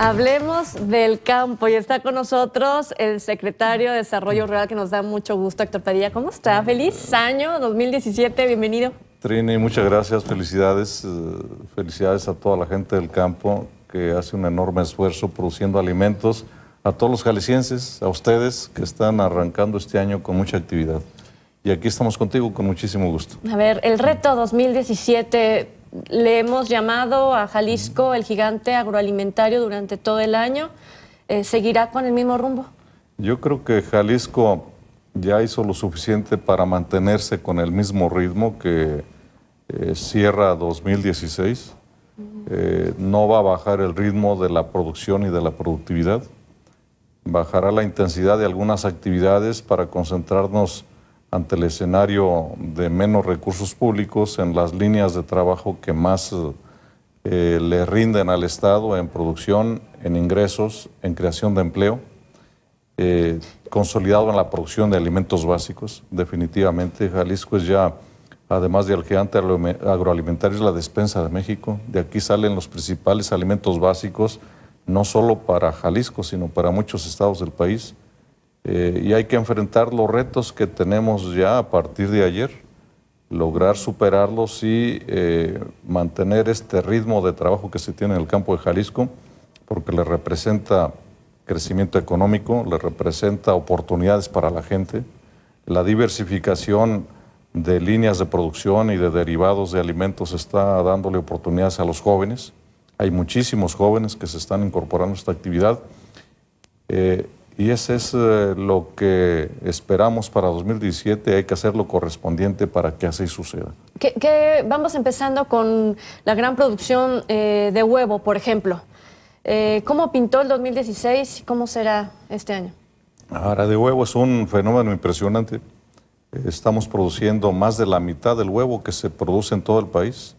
Hablemos del campo y está con nosotros el secretario de Desarrollo Rural que nos da mucho gusto, Héctor Padilla. ¿Cómo está? Feliz año 2017, bienvenido. Trini, muchas gracias, felicidades, eh, felicidades a toda la gente del campo que hace un enorme esfuerzo produciendo alimentos, a todos los jaliscienses, a ustedes que están arrancando este año con mucha actividad. Y aquí estamos contigo con muchísimo gusto. A ver, el reto 2017 le hemos llamado a Jalisco el gigante agroalimentario durante todo el año. Eh, ¿Seguirá con el mismo rumbo? Yo creo que Jalisco ya hizo lo suficiente para mantenerse con el mismo ritmo que cierra eh, 2016. Eh, no va a bajar el ritmo de la producción y de la productividad. Bajará la intensidad de algunas actividades para concentrarnos ante el escenario de menos recursos públicos en las líneas de trabajo que más eh, le rinden al Estado en producción, en ingresos, en creación de empleo, eh, consolidado en la producción de alimentos básicos. Definitivamente, Jalisco es ya, además de gigante agroalimentario, es la despensa de México. De aquí salen los principales alimentos básicos, no solo para Jalisco, sino para muchos estados del país. Eh, y hay que enfrentar los retos que tenemos ya a partir de ayer, lograr superarlos y eh, mantener este ritmo de trabajo que se tiene en el campo de Jalisco, porque le representa crecimiento económico, le representa oportunidades para la gente, la diversificación de líneas de producción y de derivados de alimentos está dándole oportunidades a los jóvenes. Hay muchísimos jóvenes que se están incorporando a esta actividad. Eh, y ese es eh, lo que esperamos para 2017. Hay que hacer lo correspondiente para que así suceda. vamos empezando con la gran producción eh, de huevo, por ejemplo. Eh, ¿Cómo pintó el 2016 y cómo será este año? Ahora, de huevo es un fenómeno impresionante. Estamos produciendo más de la mitad del huevo que se produce en todo el país.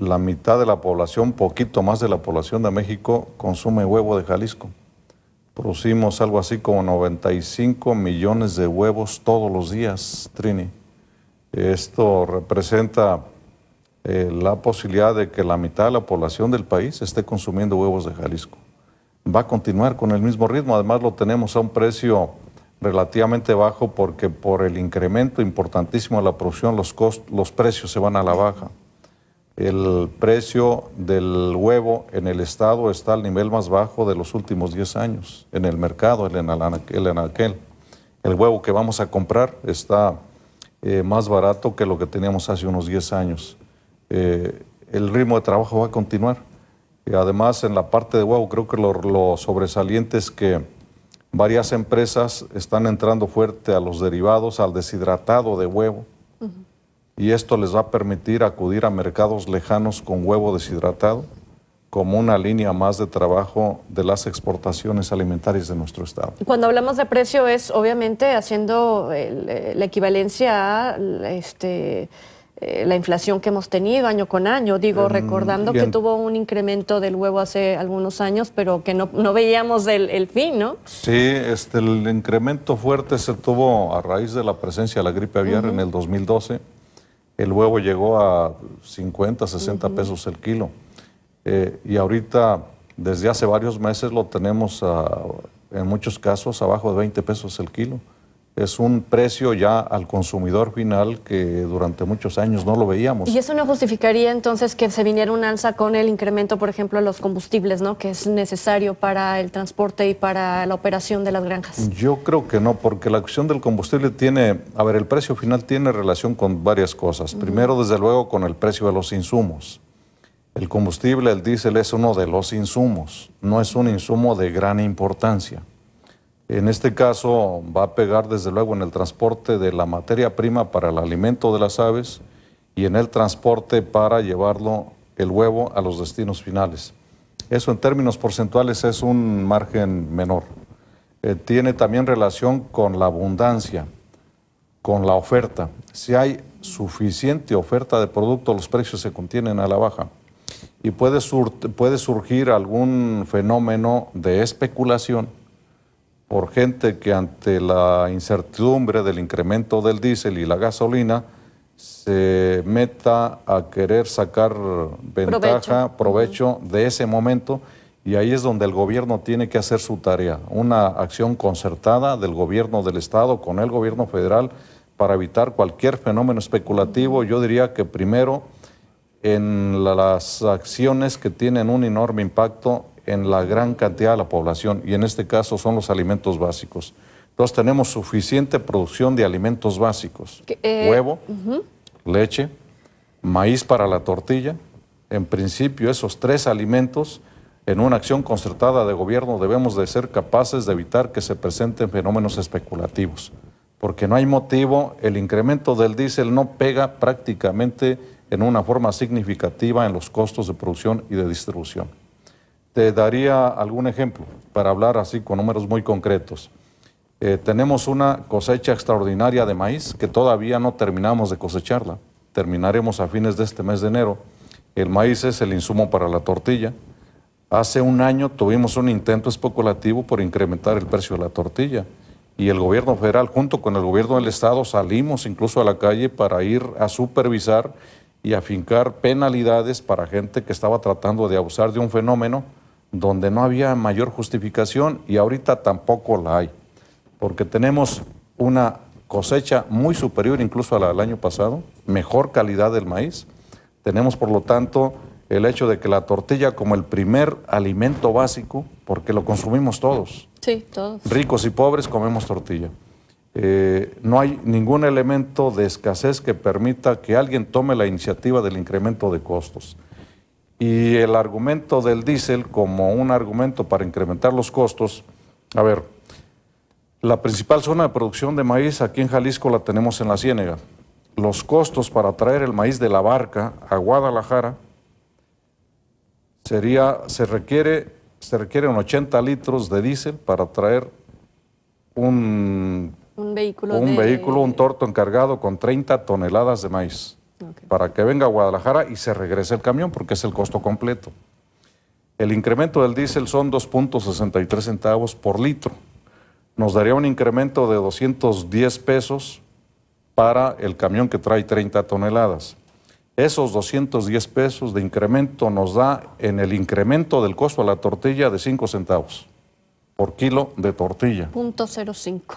la mitad de la población, poquito más de la población de México, consume huevo de Jalisco. Producimos algo así como 95 millones de huevos todos los días, Trini. Esto representa eh, la posibilidad de que la mitad de la población del país esté consumiendo huevos de Jalisco. Va a continuar con el mismo ritmo, además lo tenemos a un precio relativamente bajo porque por el incremento importantísimo de la producción los, los precios se van a la baja el precio del huevo en el estado está al nivel más bajo de los últimos 10 años en el mercado, el aquel. El huevo que vamos a comprar está eh, más barato que lo que teníamos hace unos 10 años. Eh, el ritmo de trabajo va a continuar. Y además, en la parte de huevo, creo que lo, lo sobresaliente es que varias empresas están entrando fuerte a los derivados, al deshidratado de huevo y esto les va a permitir acudir a mercados lejanos con huevo deshidratado como una línea más de trabajo de las exportaciones alimentarias de nuestro Estado. Cuando hablamos de precio es obviamente haciendo eh, la equivalencia a este, eh, la inflación que hemos tenido año con año, digo, recordando que tuvo un incremento del huevo hace algunos años, pero que no, veíamos el, fin, ¿no? Sí, este, el incremento fuerte se tuvo a raíz de la presencia de la gripe aviar en el 2012 el huevo llegó a 50, 60 pesos el kilo. Eh, y ahorita, desde hace varios meses, lo tenemos en muchos casos abajo de 20 pesos el kilo es un precio ya al consumidor final que durante muchos años no lo veíamos. Y eso no justificaría entonces que se viniera un alza con el incremento, por ejemplo, de los combustibles, ¿no? Que es necesario para el transporte y para la operación de las granjas. Yo creo que no, porque la cuestión del combustible tiene, a ver, el precio final tiene relación con varias cosas. Primero, desde luego, con el precio de los insumos. El combustible, el diésel, es uno de los insumos, no es un insumo de gran importancia. En este caso va a pegar desde luego en el transporte de la materia prima para el alimento de las aves y en el transporte para llevarlo el huevo a los destinos finales. Eso en términos porcentuales es un margen menor. Eh, tiene también relación con la abundancia, con la oferta. Si hay suficiente oferta de producto, los precios se contienen a la baja. Y puede, puede surgir algún fenómeno de especulación por gente que ante la incertidumbre del incremento del diésel y la gasolina se meta a querer sacar ventaja, provecho, de ese momento y ahí es donde el gobierno tiene que hacer su tarea, una acción concertada del gobierno del Estado con el gobierno federal para evitar cualquier fenómeno especulativo. Yo diría que primero en las acciones que tienen un enorme impacto en la gran cantidad de la población y en este caso son los alimentos básicos. Entonces tenemos suficiente producción de alimentos básicos. Eh, Huevo, leche, maíz para la tortilla. En principio esos tres alimentos, en una acción concertada de gobierno debemos de ser capaces de evitar que se presenten fenómenos especulativos. Porque no hay motivo, el incremento del diésel no pega prácticamente en una forma significativa en los costos de producción y de distribución. Te daría algún ejemplo para hablar así con números muy concretos. Eh, tenemos una cosecha extraordinaria de maíz que todavía no terminamos de cosecharla. Terminaremos a fines de este mes de enero. El maíz es el insumo para la tortilla. Hace un año tuvimos un intento especulativo por incrementar el precio de la tortilla y el gobierno federal junto con el gobierno del estado salimos incluso a la calle para ir a supervisar y afincar penalidades para gente que estaba tratando de abusar de un fenómeno donde no había mayor justificación y ahorita tampoco la hay, porque tenemos una cosecha muy superior incluso a la del año pasado, mejor calidad del maíz. Tenemos, por lo tanto, el hecho de que la tortilla como el primer alimento básico, porque lo consumimos todos. Sí, todos. Ricos y pobres comemos tortilla. Eh, no hay ningún elemento de escasez que permita que alguien tome la iniciativa del incremento de costos y el argumento del diésel como un argumento para incrementar los costos. A ver, la principal zona de producción de maíz aquí en Jalisco la tenemos en la Ciénega. Los costos para traer el maíz de la barca a Guadalajara sería, se requiere, se requieren 80 litros de diésel para traer un, vehículo, un, vehículo, un torto encargado con 30 toneladas de maíz para que venga a Guadalajara y se regrese el camión porque es el costo completo. El incremento del diésel son 2.63 centavos por litro. Nos daría un incremento de 210 pesos para el camión que trae 30 toneladas. Esos 210 pesos de incremento nos da en el incremento del costo a la tortilla de 5 centavos por kilo de tortilla. Punto 05.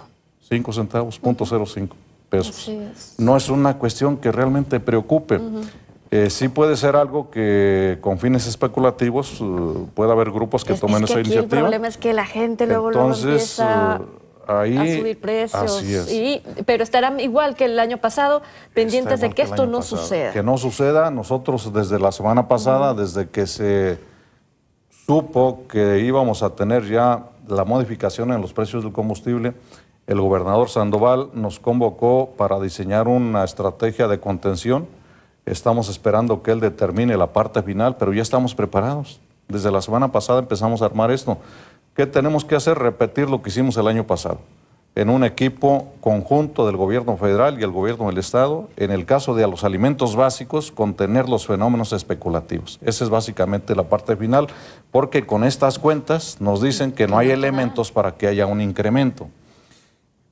5 centavos, punto 05. No es una cuestión que realmente preocupe. Eh, sí puede ser algo que con fines especulativos eh, pueda haber grupos que tomen esa iniciativa. El problema es que la gente luego, empieza... Eh, a subir precios. pero estarán igual que el año pasado, pendientes de que, esto no suceda. Que no suceda. Nosotros desde la semana pasada, desde que se supo que íbamos a tener ya la modificación en los precios del combustible, el gobernador Sandoval nos convocó para diseñar una estrategia de contención. Estamos esperando que él determine la parte final, pero ya estamos preparados. Desde la semana pasada empezamos a armar esto. ¿Qué tenemos que hacer? Repetir lo que hicimos el año pasado en un equipo conjunto del gobierno federal y el gobierno del estado, en el caso de los alimentos básicos, contener los fenómenos especulativos. Esa es básicamente la parte final, porque con estas cuentas nos dicen que no hay elementos para que haya un incremento.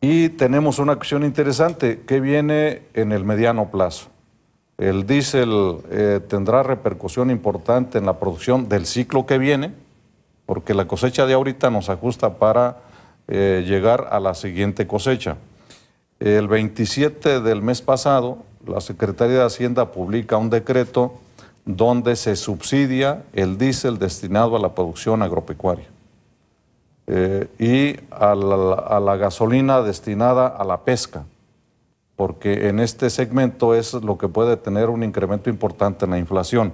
Y tenemos una cuestión interesante que viene en el mediano plazo. El diésel eh, tendrá repercusión importante en la producción del ciclo que viene, porque la cosecha de ahorita nos ajusta para eh, llegar a la siguiente cosecha. El 27 del mes pasado, la Secretaría de Hacienda publica un decreto donde se subsidia el diésel destinado a la producción agropecuaria. Eh, y a la, a la, gasolina destinada a la pesca, porque en este segmento es lo que puede tener un incremento importante en la inflación.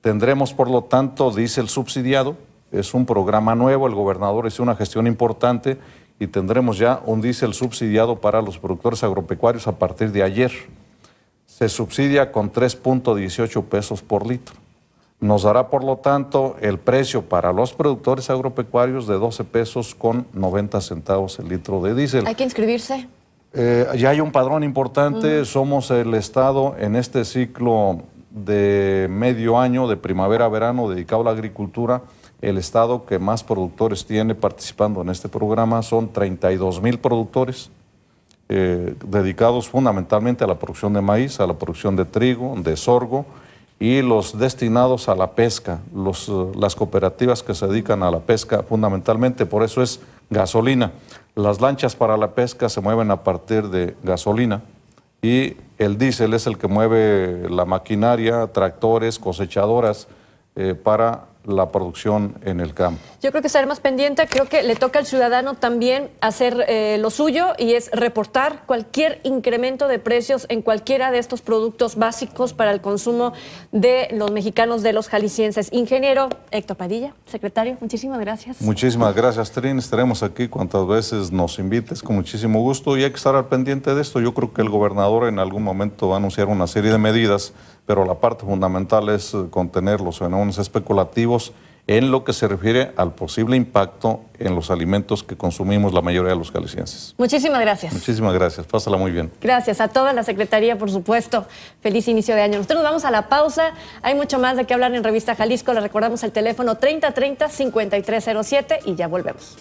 Tendremos, por lo tanto, diésel subsidiado, es un programa nuevo, el gobernador hizo una gestión importante y tendremos ya un diésel subsidiado para los productores agropecuarios a partir de ayer. Se subsidia con 3.18 pesos por litro. Nos dará, por lo tanto, el precio para los productores agropecuarios de 12 pesos con 90 centavos el litro de diésel. ¿Hay que inscribirse? Eh, ya hay un padrón importante. Somos el Estado en este ciclo de medio año, de primavera-verano, a dedicado a la agricultura. El Estado que más productores tiene participando en este programa son 32 mil productores. Eh, dedicados fundamentalmente a la producción de maíz, a la producción de trigo, de sorgo, y los destinados a la pesca, los, eh, las cooperativas que se dedican a la pesca fundamentalmente, por eso es gasolina. Las lanchas para la pesca se mueven a partir de gasolina y el diésel es el que mueve la maquinaria, tractores, cosechadoras eh, para la producción en el campo. Yo creo que más pendiente, creo que le toca al ciudadano también hacer eh, lo suyo y es reportar cualquier incremento de precios en cualquiera de estos productos básicos para el consumo de los mexicanos, de los jaliscienses. Ingeniero Héctor Padilla, secretario, muchísimas gracias. Muchísimas gracias, Trin. Estaremos aquí cuantas veces nos invites, con muchísimo gusto y hay que estar al pendiente de esto. Yo creo que el gobernador en algún momento va a anunciar una serie de medidas, pero la parte fundamental es eh, contener los fenómenos especulativos en lo que se refiere al posible impacto en los alimentos que consumimos la mayoría de los calicienses. Muchísimas gracias. Muchísimas gracias, pásala muy bien. Gracias a toda la Secretaría, por supuesto. Feliz inicio de año. Nosotros vamos a la pausa, hay mucho más de qué hablar en Revista Jalisco, le recordamos el teléfono 3030-5307 y ya volvemos.